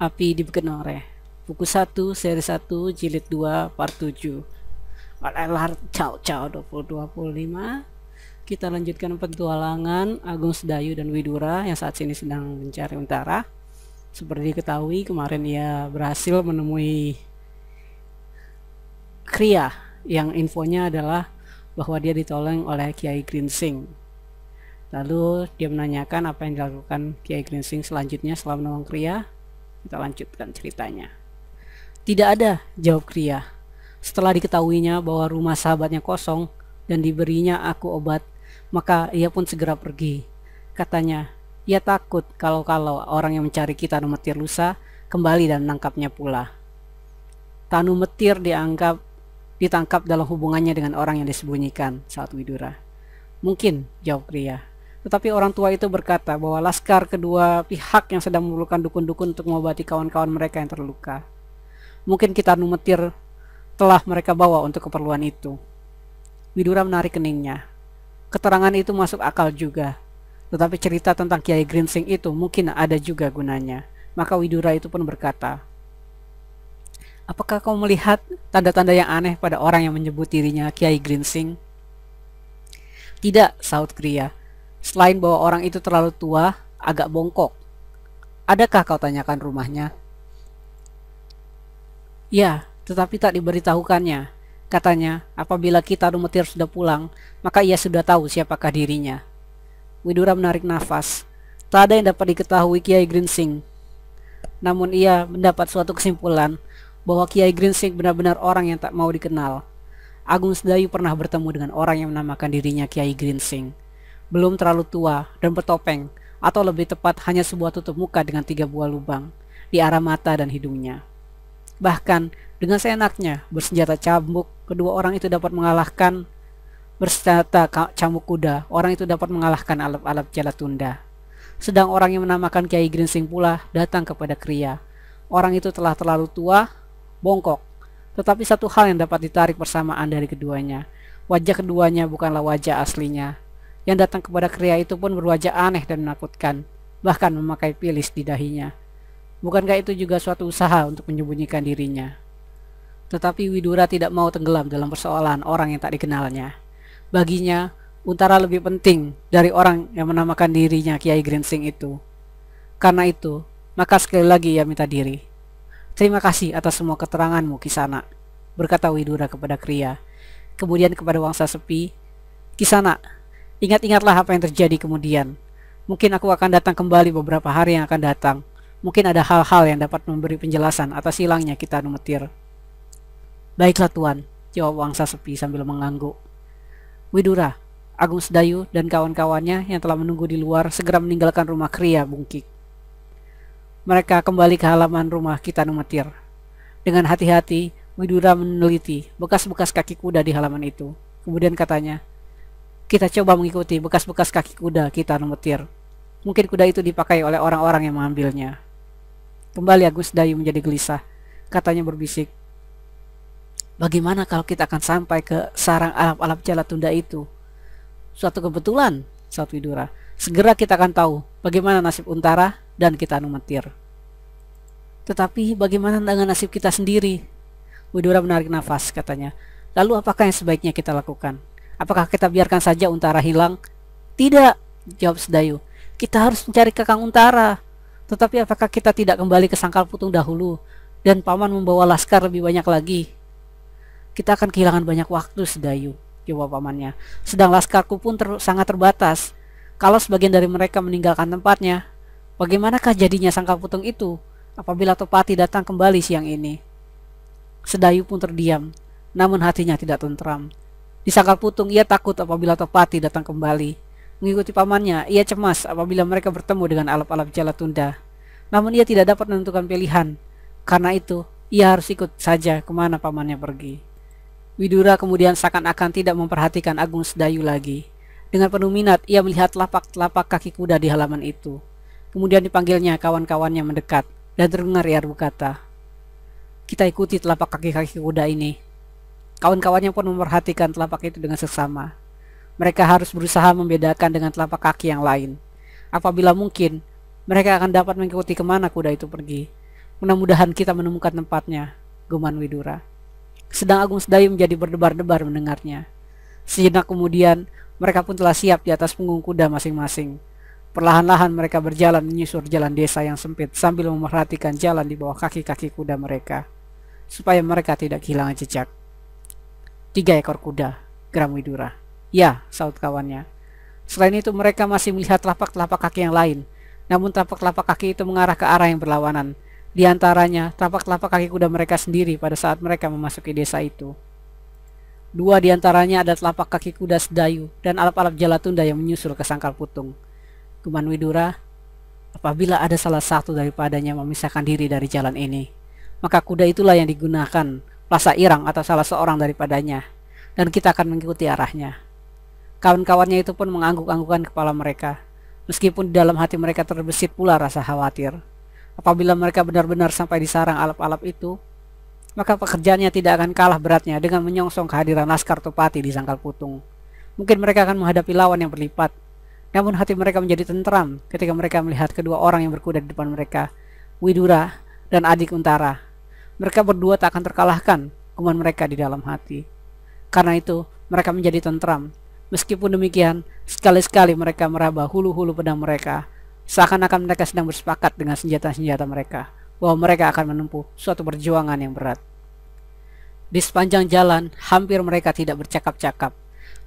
Api di Bukit Nore Buku 1, seri 1, jilid 2, part 7 Oleh Ciao Ciao 2025 Kita lanjutkan petualangan Agung Sedayu dan Widura yang saat ini sedang mencari utara Seperti diketahui kemarin ia berhasil menemui Kria yang infonya adalah bahwa dia ditolong oleh Kiai Grinsing Lalu dia menanyakan apa yang dilakukan Kiai Grinsing selanjutnya selama Kria. Kita lanjutkan ceritanya. Tidak ada, jawab Kria. Setelah diketahuinya bahwa rumah sahabatnya kosong dan diberinya aku obat, maka ia pun segera pergi. Katanya, ia takut kalau-kalau orang yang mencari kita metir lusa kembali dan menangkapnya pula. Tanu metir dianggap ditangkap dalam hubungannya dengan orang yang disembunyikan saat Widura. Mungkin, jawab Kriya. Tetapi orang tua itu berkata bahwa laskar kedua pihak yang sedang memerlukan dukun-dukun untuk mengobati kawan-kawan mereka yang terluka. Mungkin kita numetir telah mereka bawa untuk keperluan itu. Widura menarik keningnya. Keterangan itu masuk akal juga. Tetapi cerita tentang Kiai Grinsing itu mungkin ada juga gunanya. Maka Widura itu pun berkata, Apakah kau melihat tanda-tanda yang aneh pada orang yang menyebut dirinya Kiai Grinsing? Tidak, south Kriya. Selain bahwa orang itu terlalu tua, agak bongkok. Adakah kau tanyakan rumahnya? Ya, tetapi tak diberitahukannya. Katanya, apabila kita Rumetir sudah pulang, maka ia sudah tahu siapakah dirinya. Widura menarik nafas. Tak ada yang dapat diketahui Kiai Grinsing. Namun ia mendapat suatu kesimpulan bahwa Kiai Grinsing benar-benar orang yang tak mau dikenal. Agung Sedayu pernah bertemu dengan orang yang menamakan dirinya Kiai Grinsing belum terlalu tua dan bertopeng, atau lebih tepat hanya sebuah tutup muka dengan tiga buah lubang di arah mata dan hidungnya. Bahkan dengan seenaknya bersenjata cambuk, kedua orang itu dapat mengalahkan bersenjata cambuk kuda, orang itu dapat mengalahkan alat-alat jala tunda. Sedang orang yang menamakan Kiai Gringsing pula datang kepada Kriya. Orang itu telah terlalu tua, bongkok. Tetapi satu hal yang dapat ditarik persamaan dari keduanya, wajah keduanya bukanlah wajah aslinya, yang datang kepada Kria itu pun berwajah aneh dan menakutkan, bahkan memakai pilis di dahinya. Bukankah itu juga suatu usaha untuk menyembunyikan dirinya? Tetapi Widura tidak mau tenggelam dalam persoalan orang yang tak dikenalnya. Baginya, Untara lebih penting dari orang yang menamakan dirinya Kiai Grinsing itu. Karena itu, maka sekali lagi ia minta diri. Terima kasih atas semua keteranganmu, Kisana, berkata Widura kepada Kria, Kemudian kepada Wangsa Sepi, Kisana, Ingat-ingatlah apa yang terjadi kemudian. Mungkin aku akan datang kembali beberapa hari yang akan datang. Mungkin ada hal-hal yang dapat memberi penjelasan atas hilangnya kita numetir. Baiklah Tuan, jawab Wangsa sepi sambil mengangguk. Widura, Agung Sedayu dan kawan-kawannya yang telah menunggu di luar segera meninggalkan rumah Kria Bungkik. Mereka kembali ke halaman rumah kita numetir. Dengan hati-hati, Widura meneliti bekas-bekas kaki kuda di halaman itu. Kemudian katanya, kita coba mengikuti bekas-bekas kaki kuda kita memetir. Mungkin kuda itu dipakai oleh orang-orang yang mengambilnya. Kembali Agus Dayu menjadi gelisah. Katanya berbisik, Bagaimana kalau kita akan sampai ke sarang alap-alap jala tunda itu? Suatu kebetulan, saat Widura. Segera kita akan tahu bagaimana nasib Untara dan kita memetir. Tetapi bagaimana dengan nasib kita sendiri? Widura menarik nafas, katanya. Lalu apakah yang sebaiknya kita lakukan? Apakah kita biarkan saja Untara hilang? Tidak, jawab Sedayu. Kita harus mencari Kakang Untara. Tetapi apakah kita tidak kembali ke Sangkal Putung dahulu dan paman membawa laskar lebih banyak lagi? Kita akan kehilangan banyak waktu, Sedayu, jawab pamannya. Sedang laskarku pun ter sangat terbatas. Kalau sebagian dari mereka meninggalkan tempatnya, bagaimanakah jadinya Sangkal Putung itu apabila Topati datang kembali siang ini? Sedayu pun terdiam, namun hatinya tidak tentram. Di Disangkal putung, ia takut apabila Topati datang kembali. Mengikuti pamannya, ia cemas apabila mereka bertemu dengan alap-alap jala tunda. Namun ia tidak dapat menentukan pilihan. Karena itu, ia harus ikut saja kemana pamannya pergi. Widura kemudian seakan-akan tidak memperhatikan Agung Sedayu lagi. Dengan penuh minat, ia melihat lapak-lapak kaki kuda di halaman itu. Kemudian dipanggilnya kawan-kawannya mendekat dan terdengar ia berkata, kita ikuti telapak kaki-kaki kuda ini. Kawan-kawannya pun memperhatikan telapak itu dengan sesama. Mereka harus berusaha membedakan dengan telapak kaki yang lain. Apabila mungkin, mereka akan dapat mengikuti kemana kuda itu pergi. Mudah-mudahan kita menemukan tempatnya, guman Widura. Sedang Agung Sedayu menjadi berdebar-debar mendengarnya. Sejenak kemudian, mereka pun telah siap di atas punggung kuda masing-masing. Perlahan-lahan mereka berjalan menyusur jalan desa yang sempit sambil memperhatikan jalan di bawah kaki-kaki kuda mereka, supaya mereka tidak kehilangan jejak tiga ekor kuda, gram Widura. Ya, saut kawannya. Selain itu mereka masih melihat telapak-telapak kaki yang lain, namun telapak-telapak kaki itu mengarah ke arah yang berlawanan. Di antaranya, telapak-telapak kaki kuda mereka sendiri pada saat mereka memasuki desa itu. Dua di antaranya ada telapak kaki kuda Sedayu dan alap-alap Jalatunda yang menyusul ke Sangkal Putung. Kuman Widura, apabila ada salah satu daripadanya memisahkan diri dari jalan ini, maka kuda itulah yang digunakan rasa irang atau salah seorang daripadanya, dan kita akan mengikuti arahnya. Kawan-kawannya itu pun mengangguk-anggukan kepala mereka, meskipun di dalam hati mereka terbesit pula rasa khawatir. Apabila mereka benar-benar sampai di sarang alap-alap itu, maka pekerjaannya tidak akan kalah beratnya dengan menyongsong kehadiran laskar Topati di Sangkal Putung. Mungkin mereka akan menghadapi lawan yang berlipat, namun hati mereka menjadi tentram ketika mereka melihat kedua orang yang berkuda di depan mereka, Widura dan adik Untara, mereka berdua tak akan terkalahkan kuman mereka di dalam hati. Karena itu, mereka menjadi tentram. Meskipun demikian, sekali-sekali mereka meraba hulu-hulu pedang mereka, seakan-akan mereka sedang bersepakat dengan senjata-senjata mereka, bahwa mereka akan menempuh suatu perjuangan yang berat. Di sepanjang jalan, hampir mereka tidak bercakap-cakap.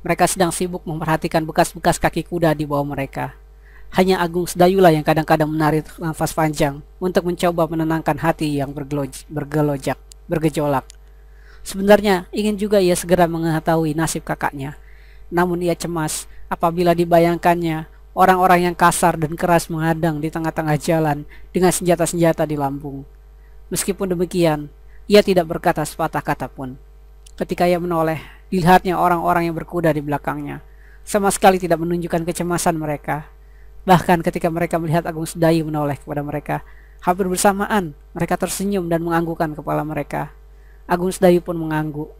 Mereka sedang sibuk memperhatikan bekas-bekas kaki kuda di bawah mereka hanya Agung Sedayulah yang kadang-kadang menarik nafas panjang untuk mencoba menenangkan hati yang bergelojak, bergejolak. Sebenarnya ingin juga ia segera mengetahui nasib kakaknya. Namun ia cemas apabila dibayangkannya orang-orang yang kasar dan keras menghadang di tengah-tengah jalan dengan senjata-senjata di lambung. Meskipun demikian, ia tidak berkata sepatah kata pun. Ketika ia menoleh, dilihatnya orang-orang yang berkuda di belakangnya. Sama sekali tidak menunjukkan kecemasan mereka. Bahkan ketika mereka melihat Agung Sedayu menoleh kepada mereka, hampir bersamaan mereka tersenyum dan menganggukkan kepala mereka. Agung Sedayu pun mengangguk.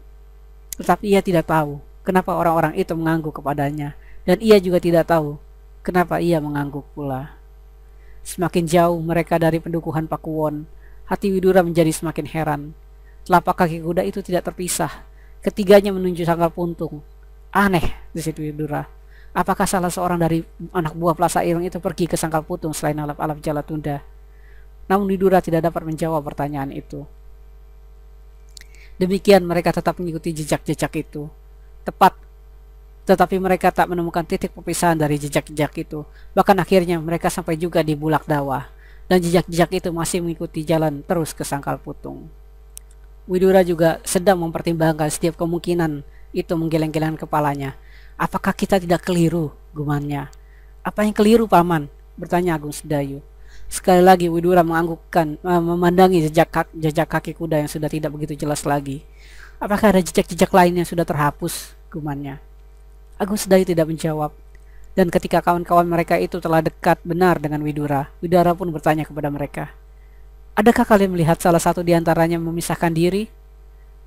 Tetapi ia tidak tahu kenapa orang-orang itu mengangguk kepadanya dan ia juga tidak tahu kenapa ia mengangguk pula. Semakin jauh mereka dari pendukuhan Pakuwon, hati Widura menjadi semakin heran. Telapak kaki kuda itu tidak terpisah. Ketiganya menunjuk sangkar puntung. Aneh, di Widura. Apakah salah seorang dari anak buah Plaza Irung itu pergi ke Sangkal Putung selain alap-alap jala tunda? Namun Widura tidak dapat menjawab pertanyaan itu. Demikian mereka tetap mengikuti jejak-jejak itu. Tepat tetapi mereka tak menemukan titik perpisahan dari jejak-jejak itu. Bahkan akhirnya mereka sampai juga di Bulak Dawa. Dan jejak-jejak itu masih mengikuti jalan terus ke Sangkal Putung. Widura juga sedang mempertimbangkan setiap kemungkinan itu menggeleng-geleng kepalanya. Apakah kita tidak keliru? gumannya? Apa yang keliru paman? Bertanya Agung Sedayu. Sekali lagi Widura menganggukkan, eh, memandangi jejak kaki, jejak kaki kuda yang sudah tidak begitu jelas lagi. Apakah ada jejak-jejak lain yang sudah terhapus? gumannya? Agung Sedayu tidak menjawab. Dan ketika kawan-kawan mereka itu telah dekat benar dengan Widura, Widura pun bertanya kepada mereka, Adakah kalian melihat salah satu di antaranya memisahkan diri?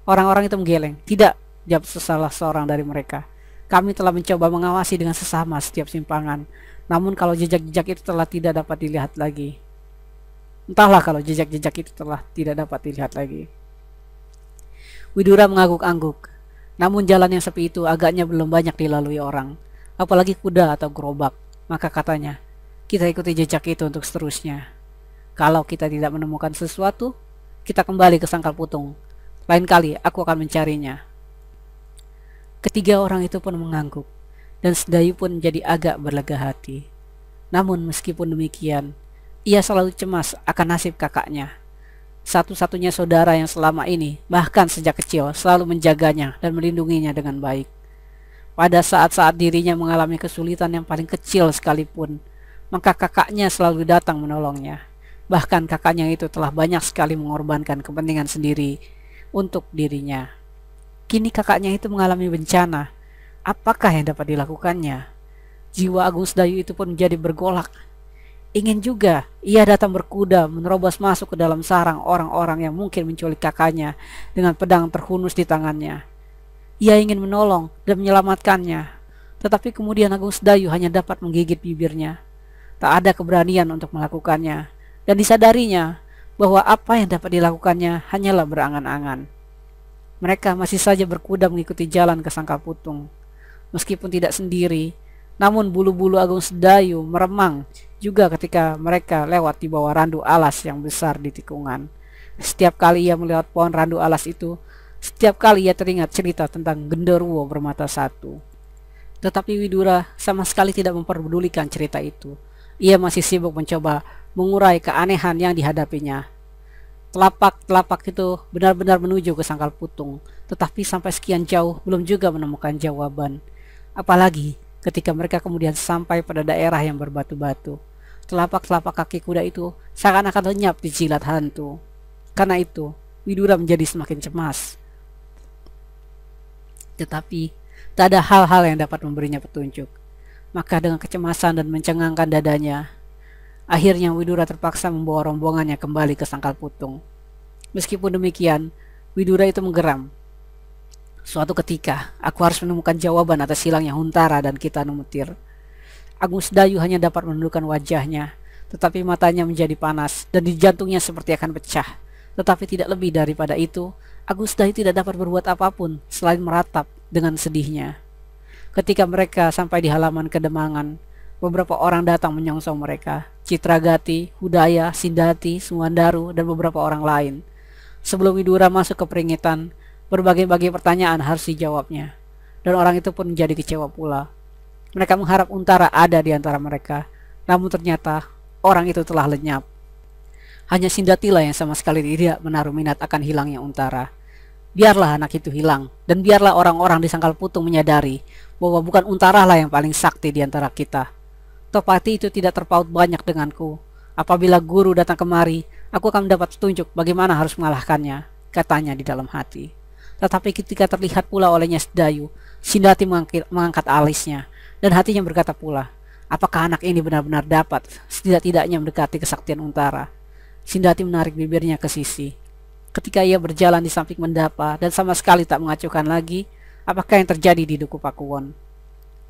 Orang-orang itu menggeleng. Tidak, jawab sesalah seorang dari mereka. Kami telah mencoba mengawasi dengan sesama setiap simpangan. Namun kalau jejak-jejak itu telah tidak dapat dilihat lagi. Entahlah kalau jejak-jejak itu telah tidak dapat dilihat lagi. Widura mengangguk-angguk. Namun jalan yang sepi itu agaknya belum banyak dilalui orang. Apalagi kuda atau gerobak. Maka katanya, kita ikuti jejak itu untuk seterusnya. Kalau kita tidak menemukan sesuatu, kita kembali ke sangkal putung. Lain kali aku akan mencarinya. Ketiga orang itu pun mengangguk, dan Sedayu pun jadi agak berlega hati. Namun meskipun demikian, ia selalu cemas akan nasib kakaknya. Satu-satunya saudara yang selama ini, bahkan sejak kecil, selalu menjaganya dan melindunginya dengan baik. Pada saat-saat dirinya mengalami kesulitan yang paling kecil sekalipun, maka kakaknya selalu datang menolongnya. Bahkan kakaknya itu telah banyak sekali mengorbankan kepentingan sendiri untuk dirinya. Kini kakaknya itu mengalami bencana. Apakah yang dapat dilakukannya? Jiwa Agung Sedayu itu pun menjadi bergolak. Ingin juga ia datang berkuda menerobos masuk ke dalam sarang orang-orang yang mungkin menculik kakaknya dengan pedang terhunus di tangannya. Ia ingin menolong dan menyelamatkannya, tetapi kemudian Agung Sedayu hanya dapat menggigit bibirnya. Tak ada keberanian untuk melakukannya, dan disadarinya bahwa apa yang dapat dilakukannya hanyalah berangan-angan. Mereka masih saja berkuda mengikuti jalan ke sangka Sangkaputung. Meskipun tidak sendiri, namun bulu-bulu Agung Sedayu meremang juga ketika mereka lewat di bawah randu alas yang besar di tikungan. Setiap kali ia melihat pohon randu alas itu, setiap kali ia teringat cerita tentang genderuwo bermata satu. Tetapi Widura sama sekali tidak memperdulikan cerita itu. Ia masih sibuk mencoba mengurai keanehan yang dihadapinya telapak-telapak itu benar-benar menuju ke sangkal putung, tetapi sampai sekian jauh belum juga menemukan jawaban. Apalagi ketika mereka kemudian sampai pada daerah yang berbatu-batu. Telapak-telapak kaki kuda itu seakan-akan lenyap di jilat hantu. Karena itu, Widura menjadi semakin cemas. Tetapi, tak ada hal-hal yang dapat memberinya petunjuk. Maka dengan kecemasan dan mencengangkan dadanya, Akhirnya Widura terpaksa membawa rombongannya kembali ke Sangkal Putung. Meskipun demikian, Widura itu menggeram. Suatu ketika, aku harus menemukan jawaban atas hilangnya Huntara dan kita Mutir. Agus Dayu hanya dapat menundukkan wajahnya, tetapi matanya menjadi panas dan di jantungnya seperti akan pecah. Tetapi tidak lebih daripada itu, Agus Dayu tidak dapat berbuat apapun selain meratap dengan sedihnya. Ketika mereka sampai di halaman kedemangan, beberapa orang datang menyongsong mereka Citragati, Hudaya, Sindati, Sumandaru, dan beberapa orang lain. Sebelum Widura masuk ke peringitan, berbagai-bagai pertanyaan harus dijawabnya. Dan orang itu pun menjadi kecewa pula. Mereka mengharap Untara ada di antara mereka, namun ternyata orang itu telah lenyap. Hanya Sindatila yang sama sekali tidak menaruh minat akan hilangnya Untara. Biarlah anak itu hilang, dan biarlah orang-orang di Sangkal Putung menyadari bahwa bukan Untara lah yang paling sakti di antara kita, Topati itu tidak terpaut banyak denganku. Apabila guru datang kemari, aku akan mendapat petunjuk bagaimana harus mengalahkannya, katanya di dalam hati. Tetapi ketika terlihat pula olehnya Sedayu, Sindati mengangkat alisnya, dan hatinya berkata pula, apakah anak ini benar-benar dapat setidak-tidaknya mendekati kesaktian untara. Sindati menarik bibirnya ke sisi. Ketika ia berjalan di samping mendapa dan sama sekali tak mengacukan lagi, apakah yang terjadi di Duku Pakuwon?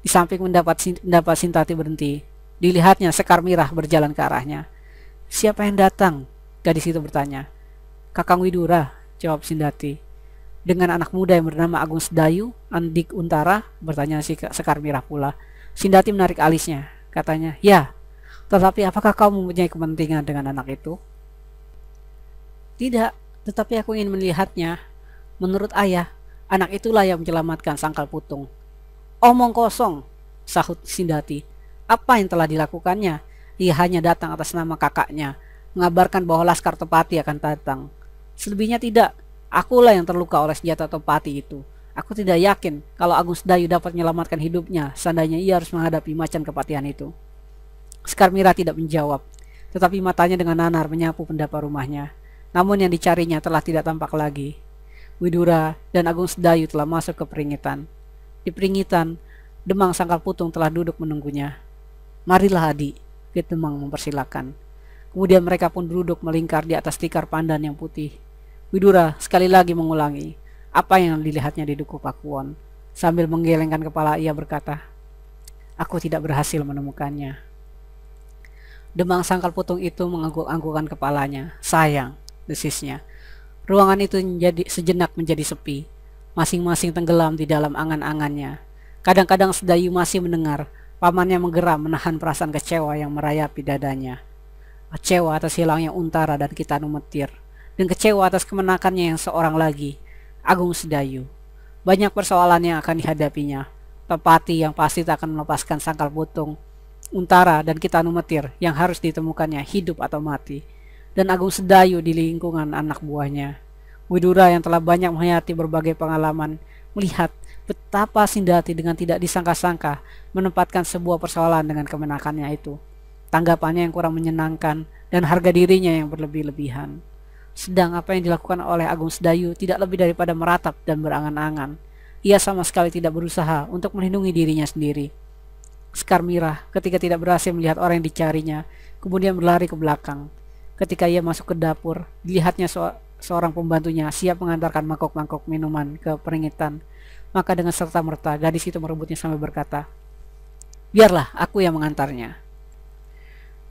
Di samping mendapat mendapat Sintati berhenti, dilihatnya Sekar Mirah berjalan ke arahnya. Siapa yang datang? Gadis itu bertanya. Kakang Widura, jawab Sindati. Dengan anak muda yang bernama Agung Sedayu, Andik Untara, bertanya si Sekar Mirah pula. Sindati menarik alisnya. Katanya, ya, tetapi apakah kau mempunyai kepentingan dengan anak itu? Tidak, tetapi aku ingin melihatnya. Menurut ayah, anak itulah yang menyelamatkan sangkal putung. Omong kosong, sahut Sindati. Apa yang telah dilakukannya? Ia hanya datang atas nama kakaknya, mengabarkan bahwa Laskar Tepati akan datang. Selebihnya tidak, akulah yang terluka oleh senjata Tepati itu. Aku tidak yakin kalau Agung Sedayu dapat menyelamatkan hidupnya seandainya ia harus menghadapi macan kepatihan itu. Sekar Skarmira tidak menjawab, tetapi matanya dengan nanar menyapu pendapa rumahnya. Namun yang dicarinya telah tidak tampak lagi. Widura dan Agung Sedayu telah masuk ke peringitan. Di peringitan, Demang Sangkal Putung telah duduk menunggunya. Marilah Adi, Kit Demang mempersilahkan. Kemudian mereka pun duduk melingkar di atas tikar pandan yang putih. Widura sekali lagi mengulangi apa yang dilihatnya di Duku Pakuan, Sambil menggelengkan kepala ia berkata, Aku tidak berhasil menemukannya. Demang sangkal putung itu mengangguk anggukkan kepalanya. Sayang, desisnya. Ruangan itu menjadi sejenak menjadi sepi masing-masing tenggelam di dalam angan-angannya. Kadang-kadang Sedayu masih mendengar pamannya menggeram menahan perasaan kecewa yang merayapi dadanya. Kecewa atas hilangnya Untara dan kita Numetir, dan kecewa atas kemenakannya yang seorang lagi, Agung Sedayu. Banyak persoalan yang akan dihadapinya. Pepati yang pasti tak akan melepaskan sangkal butung. Untara dan kita Numetir yang harus ditemukannya hidup atau mati, dan Agung Sedayu di lingkungan anak buahnya. Widura yang telah banyak menghayati berbagai pengalaman melihat betapa Sindati dengan tidak disangka-sangka menempatkan sebuah persoalan dengan kemenakannya itu. Tanggapannya yang kurang menyenangkan dan harga dirinya yang berlebih-lebihan. Sedang apa yang dilakukan oleh Agung Sedayu tidak lebih daripada meratap dan berangan-angan. Ia sama sekali tidak berusaha untuk melindungi dirinya sendiri. Sekar Mirah ketika tidak berhasil melihat orang yang dicarinya, kemudian berlari ke belakang. Ketika ia masuk ke dapur, dilihatnya seorang pembantunya siap mengantarkan mangkok-mangkok minuman ke peringitan. Maka dengan serta merta gadis itu merebutnya sambil berkata, Biarlah aku yang mengantarnya.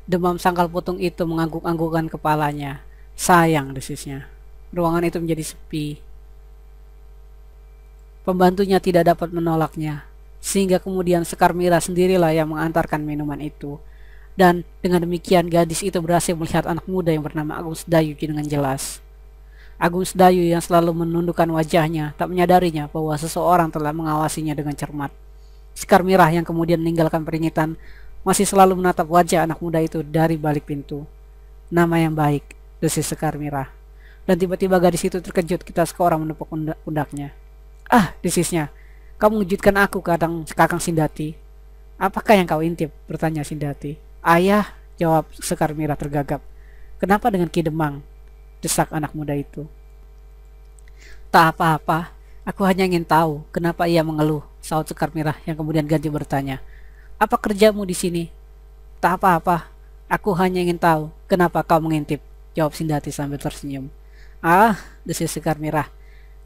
Demam sangkal putung itu mengangguk anggukkan kepalanya. Sayang desisnya. Ruangan itu menjadi sepi. Pembantunya tidak dapat menolaknya, sehingga kemudian Sekar Mira sendirilah yang mengantarkan minuman itu. Dan dengan demikian gadis itu berhasil melihat anak muda yang bernama Agus Dayuji dengan jelas. Agung Sedayu yang selalu menundukkan wajahnya tak menyadarinya bahwa seseorang telah mengawasinya dengan cermat. Sekar Mirah yang kemudian meninggalkan peringitan masih selalu menatap wajah anak muda itu dari balik pintu. Nama yang baik, desis Sekar Mirah. Dan tiba-tiba gadis itu terkejut kita seorang menepuk pundaknya. Ah, desisnya, kamu mengejutkan aku kadang Sekakang Sindati. Apakah yang kau intip? bertanya Sindati. Ayah, jawab Sekar Mirah tergagap. Kenapa dengan Ki Demang? desak anak muda itu. Tak apa-apa, aku hanya ingin tahu kenapa ia mengeluh, saut Sekar merah yang kemudian ganti bertanya. Apa kerjamu di sini? Tak apa-apa, aku hanya ingin tahu kenapa kau mengintip, jawab Sindati sambil tersenyum. Ah, desis Sekar merah.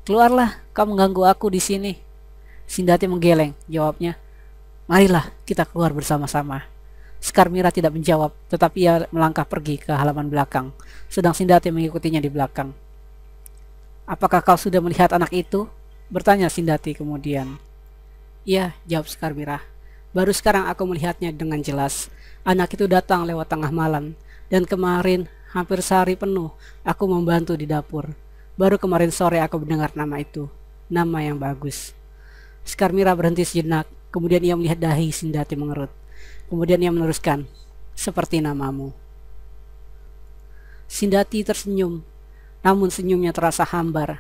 Keluarlah, kau mengganggu aku di sini. Sindati menggeleng, jawabnya. Marilah kita keluar bersama-sama. Skarmira tidak menjawab, tetapi ia melangkah pergi ke halaman belakang, sedang Sindati mengikutinya di belakang. Apakah kau sudah melihat anak itu? Bertanya Sindati kemudian. Iya, jawab Skarmira. Baru sekarang aku melihatnya dengan jelas. Anak itu datang lewat tengah malam, dan kemarin hampir sehari penuh aku membantu di dapur. Baru kemarin sore aku mendengar nama itu, nama yang bagus. Skarmira berhenti sejenak, kemudian ia melihat dahi Sindati mengerut. Kemudian ia meneruskan, seperti namamu. Sindati tersenyum, namun senyumnya terasa hambar.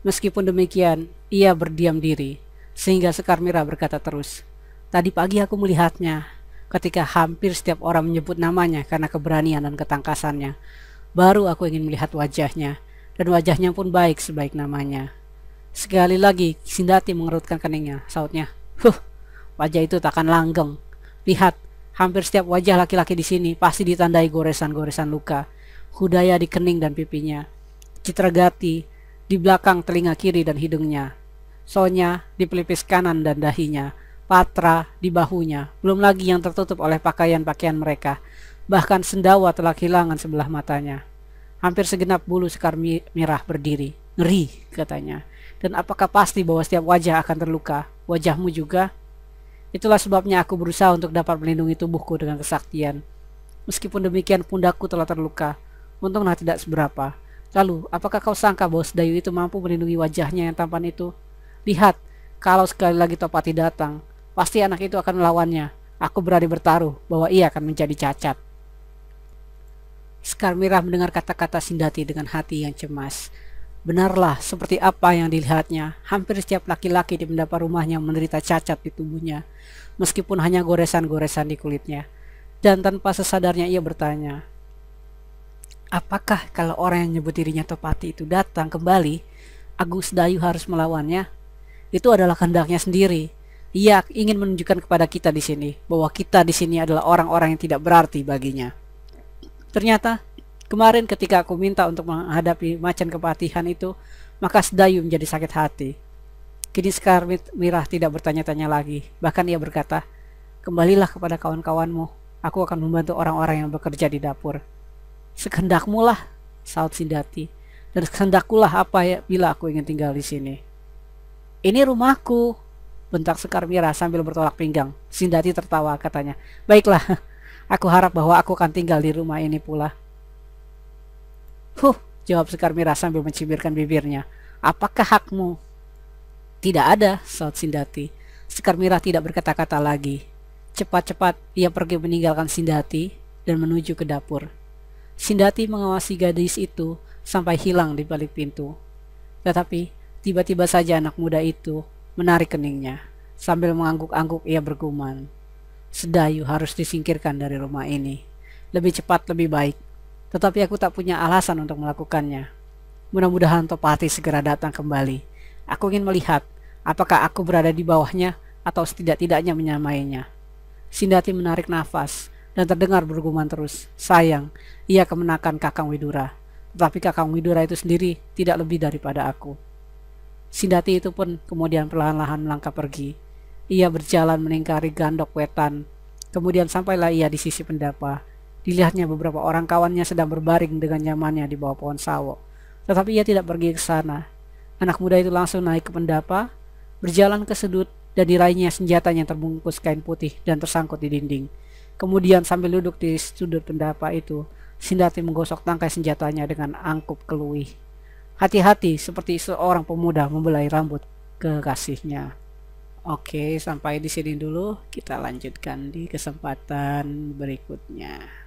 Meskipun demikian, ia berdiam diri, sehingga Sekar Mira berkata terus, Tadi pagi aku melihatnya, ketika hampir setiap orang menyebut namanya karena keberanian dan ketangkasannya. Baru aku ingin melihat wajahnya, dan wajahnya pun baik sebaik namanya. Sekali lagi, Sindati mengerutkan keningnya, sautnya. Huh, wajah itu takkan langgeng. Lihat, Hampir setiap wajah laki-laki di sini pasti ditandai goresan-goresan luka, hudaya di kening dan pipinya, citragati di belakang telinga kiri dan hidungnya, sonya di pelipis kanan dan dahinya, patra di bahunya, belum lagi yang tertutup oleh pakaian-pakaian mereka, bahkan sendawa telah kehilangan sebelah matanya. Hampir segenap bulu sekar merah berdiri, ngeri katanya. Dan apakah pasti bahwa setiap wajah akan terluka? Wajahmu juga? Itulah sebabnya aku berusaha untuk dapat melindungi tubuhku dengan kesaktian. Meskipun demikian pundakku telah terluka. Untunglah tidak seberapa. Lalu, apakah kau sangka bahwa Sedayu itu mampu melindungi wajahnya yang tampan itu? Lihat, kalau sekali lagi Topati datang, pasti anak itu akan melawannya. Aku berani bertaruh bahwa ia akan menjadi cacat. sekar Mirah mendengar kata-kata Sindati dengan hati yang cemas. Benarlah seperti apa yang dilihatnya, hampir setiap laki-laki di pendapa rumahnya menderita cacat di tubuhnya, meskipun hanya goresan-goresan di kulitnya. Dan tanpa sesadarnya ia bertanya, Apakah kalau orang yang nyebut dirinya Topati itu datang kembali, Agus Dayu harus melawannya? Itu adalah kehendaknya sendiri. Ia ingin menunjukkan kepada kita di sini bahwa kita di sini adalah orang-orang yang tidak berarti baginya. Ternyata Kemarin ketika aku minta untuk menghadapi macan kepatihan itu, maka Sedayu menjadi sakit hati. Kini Sekar Mirah tidak bertanya-tanya lagi. Bahkan ia berkata, Kembalilah kepada kawan-kawanmu. Aku akan membantu orang-orang yang bekerja di dapur. Sekendakmu lah, saut Sindati. Dan sekendakulah apa ya bila aku ingin tinggal di sini. Ini rumahku, bentak Sekar Mirah sambil bertolak pinggang. Sindati tertawa katanya, Baiklah, aku harap bahwa aku akan tinggal di rumah ini pula. Huh, jawab Sekar Mira sambil mencibirkan bibirnya. Apakah hakmu? Tidak ada, saut Sindati. Sekar Mira tidak berkata-kata lagi. Cepat-cepat ia pergi meninggalkan Sindati dan menuju ke dapur. Sindati mengawasi gadis itu sampai hilang di balik pintu. Tetapi tiba-tiba saja anak muda itu menarik keningnya. Sambil mengangguk-angguk ia bergumam. Sedayu harus disingkirkan dari rumah ini. Lebih cepat lebih baik tetapi aku tak punya alasan untuk melakukannya. Mudah-mudahan Topati segera datang kembali. Aku ingin melihat apakah aku berada di bawahnya atau setidak-tidaknya menyamainya. Sindati menarik nafas dan terdengar bergumam terus. Sayang, ia kemenakan Kakang Widura. Tetapi Kakang Widura itu sendiri tidak lebih daripada aku. Sindati itu pun kemudian perlahan-lahan melangkah pergi. Ia berjalan meningkari gandok wetan. Kemudian sampailah ia di sisi pendapa Dilihatnya beberapa orang kawannya sedang berbaring dengan nyamannya di bawah pohon sawo. Tetapi ia tidak pergi ke sana. Anak muda itu langsung naik ke pendapa, berjalan ke sudut dan diraihnya senjatanya terbungkus kain putih dan tersangkut di dinding. Kemudian sambil duduk di sudut pendapa itu, Sindati menggosok tangkai senjatanya dengan angkup kelui. Hati-hati seperti seorang pemuda membelai rambut kekasihnya. Oke, sampai di sini dulu. Kita lanjutkan di kesempatan berikutnya.